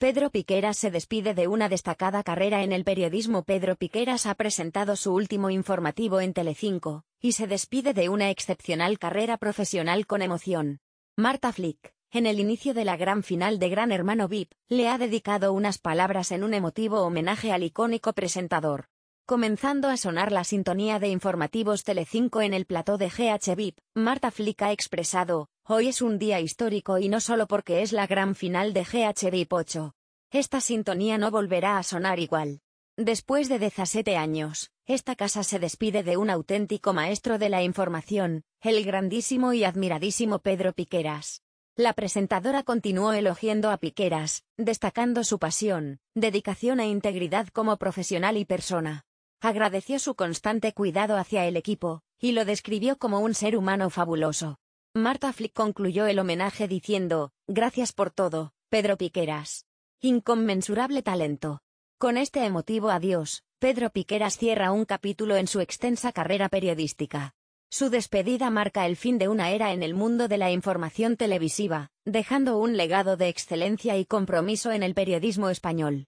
Pedro Piqueras se despide de una destacada carrera en el periodismo. Pedro Piqueras ha presentado su último informativo en Telecinco, y se despide de una excepcional carrera profesional con emoción. Marta Flick, en el inicio de la gran final de Gran Hermano VIP, le ha dedicado unas palabras en un emotivo homenaje al icónico presentador. Comenzando a sonar la sintonía de informativos Telecinco en el plató de GH VIP, Marta Flick ha expresado, Hoy es un día histórico y no solo porque es la gran final de GH Pocho. Esta sintonía no volverá a sonar igual. Después de 17 años, esta casa se despide de un auténtico maestro de la información, el grandísimo y admiradísimo Pedro Piqueras. La presentadora continuó elogiando a Piqueras, destacando su pasión, dedicación e integridad como profesional y persona. Agradeció su constante cuidado hacia el equipo, y lo describió como un ser humano fabuloso. Marta Flick concluyó el homenaje diciendo, gracias por todo, Pedro Piqueras. Inconmensurable talento. Con este emotivo adiós, Pedro Piqueras cierra un capítulo en su extensa carrera periodística. Su despedida marca el fin de una era en el mundo de la información televisiva, dejando un legado de excelencia y compromiso en el periodismo español.